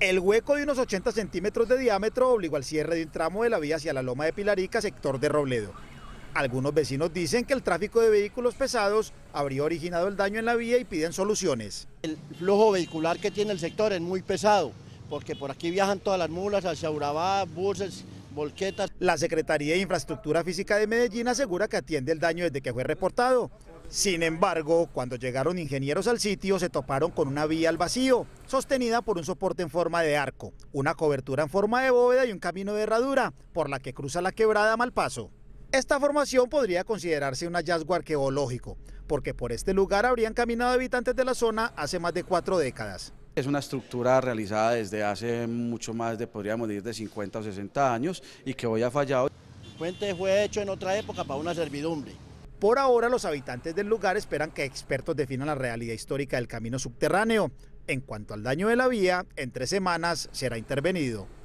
El hueco de unos 80 centímetros de diámetro obligó al cierre de un tramo de la vía hacia la Loma de Pilarica, sector de Robledo. Algunos vecinos dicen que el tráfico de vehículos pesados habría originado el daño en la vía y piden soluciones. El flujo vehicular que tiene el sector es muy pesado, porque por aquí viajan todas las mulas hacia Urabá, buses, volquetas. La Secretaría de Infraestructura Física de Medellín asegura que atiende el daño desde que fue reportado, sin embargo, cuando llegaron ingenieros al sitio, se toparon con una vía al vacío, sostenida por un soporte en forma de arco, una cobertura en forma de bóveda y un camino de herradura, por la que cruza la quebrada Mal Paso. Esta formación podría considerarse un hallazgo arqueológico, porque por este lugar habrían caminado habitantes de la zona hace más de cuatro décadas. Es una estructura realizada desde hace mucho más de, podríamos decir, de 50 o 60 años y que hoy ha fallado. El puente fue hecho en otra época para una servidumbre. Por ahora, los habitantes del lugar esperan que expertos definan la realidad histórica del camino subterráneo. En cuanto al daño de la vía, en tres semanas será intervenido.